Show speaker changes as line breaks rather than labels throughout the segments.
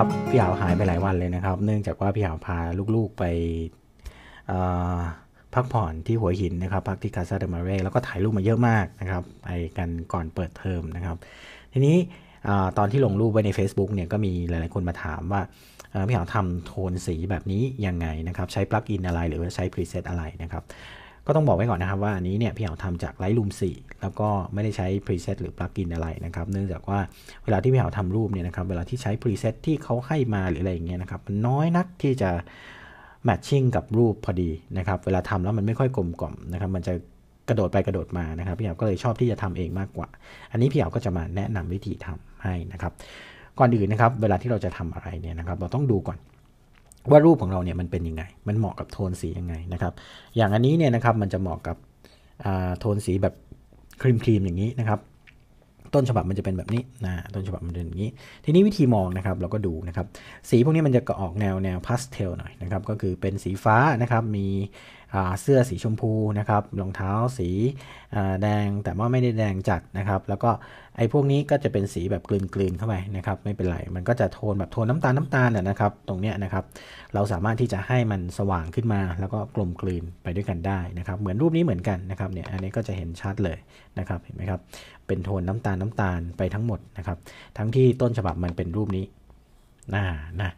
ครับพี่หาวหายไปหลายวันเลยนะครับ เนื่องจากว่าพี่หาวพาลูกๆไปพักผ่อนที่หัวหินนะครับ พักที่คาซาเดมาเร่แล้วก็ถ่ายรูปมาเยอะมากนะครับไปกันก่อนเปิดเทอมนะครับ ทีนี้ตอนที่ลงรูปไว้ใน Facebook เนี่ยก็มีหลายๆคนมาถามว่าพี่หาวทำโทนสีแบบนี้ยังไงนะครับ ใช้ปลั๊กอินอะไรหรือว่าใช้พรีเซตอะไรนะครับก็ต้องบอกไว้ก่อนนะครับว่าอันนี้เนี่ยพี่เหาทำจาก Lightroom 4แล้วก็ไม่ได้ใช้ preset หรือ plugin อะไรนะครับเนื่องจากว่าเวลาที่พี่เหาทำรูปเนี่ยนะครับเวลาที่ใช้ preset ที่เขาให้มาหรืออะไรอย่างเงี้ยนะครับมันน้อยนักที่จะ matching กับรูปพอดีนะครับเวลาทำแล้วมันไม่ค่อยกลมกล่อมนะครับมันจะกระโดดไปกระโดดมานะครับพี่เหาก็เลยชอบที่จะทำเองมากกว่า อันนี้พี่เหาก็จะมาแนะนำวิธีทำให้นะครับก่อนอื่นนะครับเวลาที่เราจะทำอะไรเนี่ยนะครับเราต้องดูก่อนว่ารูปของเราเนี่ยมันเป็นยังไง มันเหมาะกับโทนสียังไงนะครับ อย่างอันนี้เนี่ยนะครับมันจะเหมาะกับโทนสีแบบครีมครีมอย่างนี้นะครับต้นฉบับมันจะเป็นแบบนี้นะต้นฉบับมันเป็นอย่างนี้ ทีนี้วิธีมองนะครับเราก็ดูนะครับสีพวกนี้มันจะออกแนวแนวพาสเทลหน่อยนะครับก็คือเป็นสีฟ้านะครับมีเสื้อสีชมพูนะครับ รองเท้าสีแดง แต่ว่าไม่ได้แดงจัดนะครับ แล้วก็ไอ้พวกนี้ก็จะเป็นสีแบบกลืนๆเข้าไปนะครับ ไม่เป็นไร มันก็จะโทนแบบโทนน้ำตาลน้ำตาลน่ะครับ ตรงเนี้ยนะครับ เราสามารถที่จะให้มันสว่างขึ้นมา แล้วก็กลมกลืนไปด้วยกันได้นะครับ เหมือนรูปนี้เหมือนกันนะครับ เนี่ย อันนี้ก็จะเห็นชัดเลยนะครับ เห็นไหมครับ เป็นโทนน้ำตาลน้ำตาลไปทั้งหมดนะครับ ทั้งที่ต้นฉบับมันเป็นรูปนี้นะนะ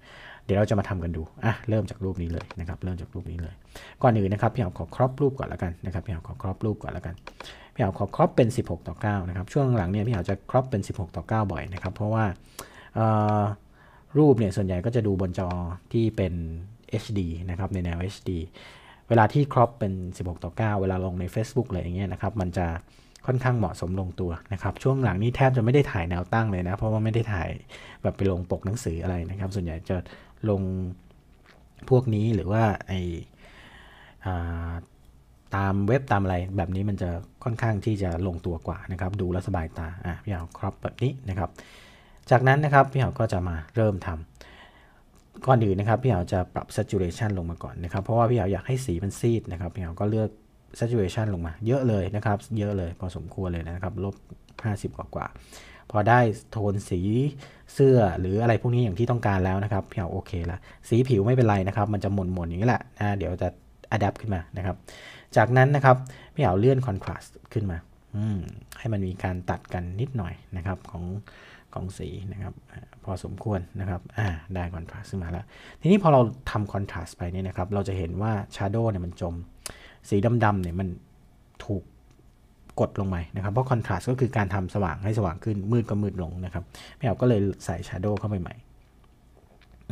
ดี๋ยวเราจะมาทำกันดู อ่ะ เริ่มจากรูปนี้เลยนะครับ เริ่มจากรูปนี้เลย ก่อนอื่นนะครับพี่เอาขอครอบรูปก่อนละกันนะครับพี่เอาขอครอบรูปก่อนละกัน พี่เอาขอครอบเป็น 16ต่อ9นะครับ ช่วงหลังเนี่ยพี่เอาจะครอบเป็น 16ต่อ9บ่อยนะครับ เพราะว่ารูปเนี่ยส่วนใหญ่ก็จะดูบนจอที่เป็น HD นะครับในแนว HD เวลาที่ครอบเป็น 16ต่อ9เวลาลงใน Facebook ะไรอย่างเงี้ยนะครับ มันจะค่อนข้างเหมาะสมลงตัวนะครับช่วงหลังนี้แทบจะไม่ได้ถ่ายแนวตั้งเลยนะ เพราะว่าไม่ได้ถ่ายแบบไปลงปกหนังสืออะไรนะครับส่วนใหญ่จะลงพวกนี้หรือว่าไอาตามเว็บตามอะไรแบบนี้มันจะค่อนข้างที่จะลงตัวกว่านะครับดูแลสบายตาอ่ะพี่เอาครอบแบบนี้นะครับจากนั้นนะครับพี่เอาก็จะมาเริ่มทำก่อนอื่นนะครับพี่เอาจะปรับ saturation ลงมาก่อนนะครับเพราะว่าพี่เอาอยากให้สีมันซีดนะครับพี่เอาก็เลือก saturation ลงมาเยอะเลยนะครับ เยอะเลยพอสมควรเลยนะครับลบ 50กว่ากว่า พอได้โทนสีเสื้อหรืออะไรพวกนี้อย่างที่ต้องการแล้วนะครับเพียวโอเคละสีผิวไม่เป็นไรนะครับ มันจะหม่นๆอย่างนี้แหละนะเดี๋ยวจะอัดแอปขึ้นมานะครับ จากนั้นนะครับพี่เาเลื่อนคอนทราสต์ขึ้นมา ให้มันมีการตัดกันนิดหน่อยนะครับของของสีนะครับพอสมควรนะครับอ่ได้คอนทราสต์ขึ้นมาแล้ว ทีนี้พอเราทำคอนทราสต์ไปเนี่ยนะครับ เราจะเห็นว่าชาร์โดเนี่ยมันจมสีดำๆเนี่ยมันถูกกดลงไปนะครับ เพราะคอนทราสต์ก็คือการทำสว่างให้สว่างขึ้นมืดก็มืดลงนะครับ ไม่เอาก็เลยใส่ชาร์โดเข้าไปใหม่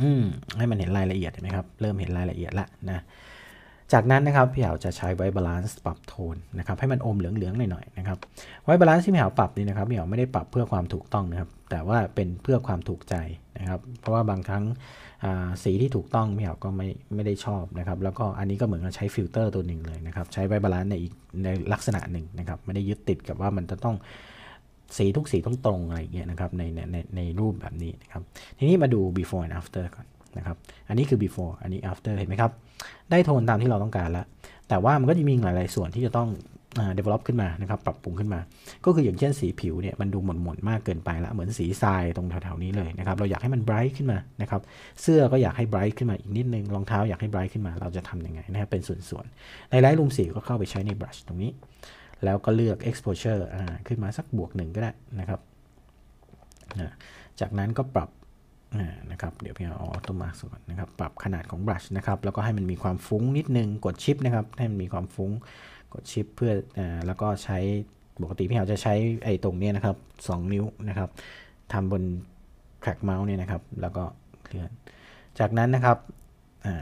อืมให้มันเห็นรายละเอียดเห็นไหมครับ เริ่มเห็นรายละเอียดละนะจากนั้นนะครับพี่เหาจะใช้ไวบาลานซ์ปรับโทนนะครับให้มันอมเหลืองๆ หน่อยๆนะครับไวบาลานซ์ที่พี่เหาปรับนี่นะครับพี่เหาไม่ได้ปรับเพื่อความถูกต้องนะครับแต่ว่าเป็นเพื่อความถูกใจนะครับเพราะว่าบางครั้งสีที่ถูกต้อง พี่เหาก็ไม่ไม่ได้ชอบนะครับแล้วก็อันนี้ก็เหมือนกับใช้ฟิลเตอร์ตัวหนึ่งเลยนะครับใช้ไวบาลานซ์ในอีกในลักษณะหนึ่งนะครับไม่ได้ยึดติดกับว่ามันจะต้องสีทุกสีต้องตรงอะไรเงี้ยนะครับในในในรูปแบบนี้นะครับทีนี้มาดู before and after ก่อนนะครับอันนี้คือ before อันนี้ after เห็นไหมครับ ได้โทนตามที่เราต้องการแล้ว แต่ว่ามันก็จะมีหลาย ๆ ส่วนที่จะต้อง develop ขึ้นมานะครับ ปรับปรุงขึ้นมา ก็คืออย่างเช่นสีผิวเนี่ย มันดูหม่นหม่นมากเกินไปละเหมือนสีทรายตรงแถว ๆ นี้เลยนะครับ เราอยากให้มัน bright ขึ้นมา นะครับ เสื้อก็อยากให้ bright ขึ้นมาอีกนิดนึงรองเท้าอยากให้ bright ขึ้นมา เราจะทำยังไงนะครับเป็นส่วน ๆ ในไลท์รูมสีก็เข้าไปใช้ใน brush ตรงนี้ แล้วก็เลือก exposure ขึ้นมาสักบวกหนึ่งก็ได้นะครับจากนั้นก็ปรับนะครับเดี๋ยวพี่เอาออโตมาส่วนนะครับ ปรับขนาดของบลัชนะครับ แล้วก็ให้มันมีความฟุ้งนิดนึง กดชิปนะครับ ให้มันมีความฟุ้ง กดชิป เพื่ออแล้วก็ใช้ ปกติพี่เอาจะใช้ไอ้ตรงนี้นะครับ2นิ้วนะครับทำบนแทร็กเมาส์เนี่ยนะครับ แล้วก็เคลื่อน จากนั้นนะครับ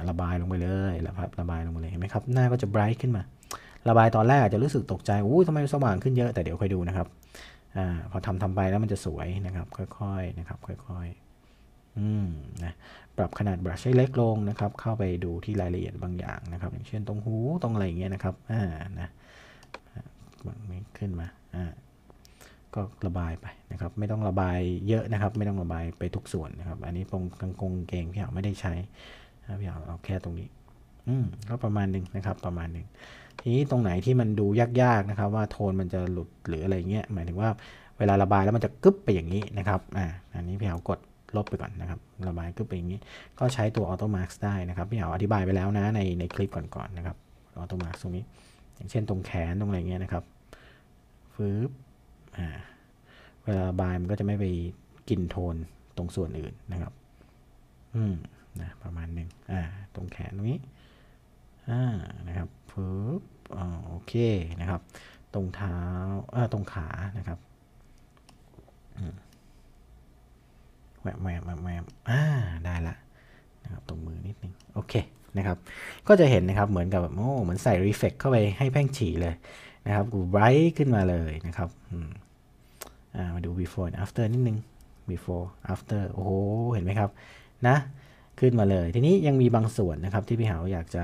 ระบายลงไปเลยนะรับ ระบายลงไปเลยเห็นไหมครับ หน้าก็จะไบรท์ขึ้นมา ระบายตอนแรกอาจจะรู้สึกตกใจอู้ทำไมสว่างขึ้นเยอะ แต่เดี๋ยวค่อยดูนะครับอพอทำทำไปแล้วมันจะสวยนะครับ ค่อยๆนะครับ ค่อยๆนะ ปรับขนาดบรัชให้เล็กลงนะครับ เข้าไปดูที่รายละเอียดบางอย่างนะครับอย่างเช่น ตรงหู ตรงอะไรอย่างเงี้ยนะครับ อ่า นะมันขึ้นมา อ่า ก็ระบายไปนะครับ ไม่ต้องระบายเยอะนะครับ ไม่ต้องระบายไปทุกส่วนนะครับ อันนี้ตรงกางกงเกงพี่หาไม่ได้ใช้ พี่หาเอาแค่ตรงนี้ อืมก็ประมาณหนึ่งนะครับ ประมาณหนึ่ง ทีนี้ตรงไหนที่มันดูยากๆนะครับ ว่าโทนมันจะหลุดหรืออะไรเงี้ย หมายถึงว่าเวลาระบายแล้วมันจะกึ๊บไปอย่างนี้นะครับ อ่า อันนี้พี่หากดลบไปก่อนนะครับ ระบายก็เป็นอย่างนี้ ก็ใช้ตัว auto mask ได้นะครับพี่เอาอธิบายไปแล้วนะ ในในคลิปก่อนๆนนะครับ auto mask ตรงนี้ อย่างเช่นตรงแขนตรงอะไรเงี้ยนะครับฟืบอ่า เวลาบายมันก็จะไม่ไปกินโทนตรงส่วนอื่นนะครับ อืม นะ ประมาณหนึ่งอ่า ตรงแขนตรงนี้ อ่า นะครับฟืบอ่าโอเคนะครับ ตรงเท้าเออตรงขา นะครับ อืมแหมแหมแหมแวอ่า ได้ละ นะครับ ตรงมือนิดนึงโอเค นะครับ ก็จะเห็นนะครับ เหมือนกับโอ้ เหมือนใส่รีเฟกเข้าไป ให้แพ่งฉี่เลย นะครับกูไบรท์ขึ้นมาเลย นะครับอ่า มาดู before and after นิดนึง before after โอ้โหเห็นไหมครับ นะ ขึ้นมาเลย ทีนี้ยังมีบางส่วนนะครับ ที่พี่หาวอยากจะ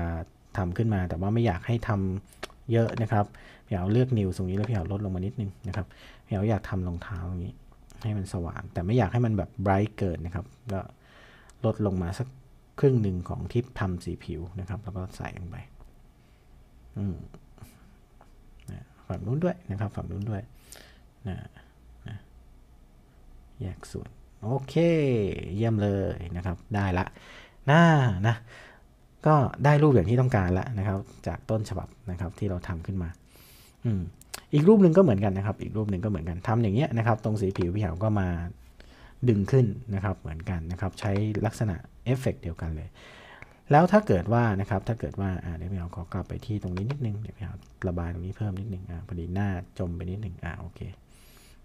ทำขึ้นมา แต่ว่าไม่อยากให้ทำเยอะนะครับ พี่หาวเลือกนิวตรงนี้แล้วพี่หาวลดลงมานิดนึงนะครับ พี่หาวอยากทำรองเท้าตรงนี้ให้มันสว่างแต่ไม่อยากให้มันแบบไบรท์เกินนะครับก็ลดลงมา สักครึ่งหนึ่งของที่ทำสีผิวนะครับ แล้วก็ใส่ลงไปฝั่งนู้นด้วยนะครับฝั่งนู้นด้วยนะนะแยกส่วนโอเค เยี่ยมเลยนะครับได้ละน้านะ ก็ได้รูปอย่างที่ต้องการละนะครับ จากต้นฉบับนะครับที่เราทำขึ้นมา อืมอีกรูปหนึ่งก็เหมือนกันนะครับอีกรูปหนึ่งก็เหมือนกัน ทำอย่างเงี้ยนะครับตรงสีผิวพี่เหาก็มาดึงขึ้นนะครับเหมือนกันนะครับใช้ลักษณะเอฟเฟกเดียวกันเลย แล้วถ้าเกิดว่านะครับถ้าเกิดว่าเดี๋ยวพี่เอาขอกลับไปที่ตรงนี้นิดนึงเดี๋ยวพี่เอาระบายตรงนี้เพิ่มนิดนึงอ่พอดีหน้าจมไปนิดนึงอ่าโอเค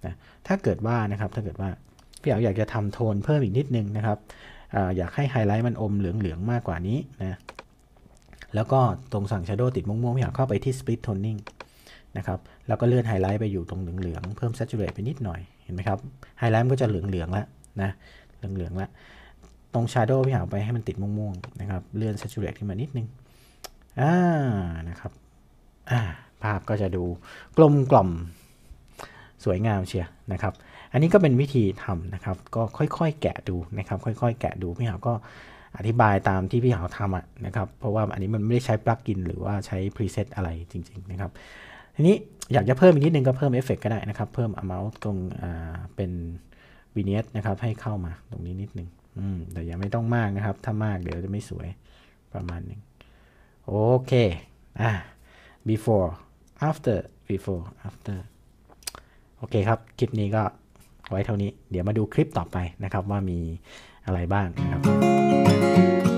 นะถ้าเกิดว่านะครับถ้าเกิดว่าพี่เอาอยากจะทำโทนเพิ่มอีกนิดนึงนะครับอาอยากให้ไฮไลท์มันอมเหลืองๆมากกว่านี้นะแล้วก็ตรงสั่งชาโด o w ติดม่วงๆพี่เอาเข้าไปที่สปิทโทนนิ่งะครับแล้วก็เลื่อนไฮไลท์ไปอยู่ตรงเหลืองๆเพิ่ม saturate ไปนิดหน่อยเห็นไหมครับไฮไลท์มันก็จะเหลืองๆแล้วนะ เหลืองๆแล้ว ตรงชาร์โดพี่หาไปให้มันติดม่วงๆนะครับเลื่อน saturate ขึ้นมานิดนึงอ่านะครับอ่าภาพก็จะดูกลมกล่อมสวยงามเชียนะครับ อันนี้ก็เป็นวิธีทำนะครับ ก็ค่อยๆแกะดูนะครับ ค่อยๆ แกะดู พี่หาก็อธิบายตามที่พี่หาทำะนะครับเพราะว่าอันนี้มันไม่ได้ใช้ปลั๊กอินหรือว่าใช้พรีเซตอะไรจริง ๆ นะครับีนี้อยากจะเพิ่มอีกนิดนึงก็เพิ่มเอฟเฟกก็ได้นะครับ เพิ่ม amount ตรงเป็นวีเนียสนะครับ ให้เข้ามาตรงนี้นิดนึงแต่อย่าไม่ต้องมากนะครับ ถ้ามากเดี๋ยวจะไม่สวยประมาณนึง โอเค อ่ะ before after before after โอเคครับ คลิปนี้ก็ไว้เท่านี้ เดี๋ยวมาดูคลิปต่อไปนะครับว่ามีอะไรบ้างนะครับ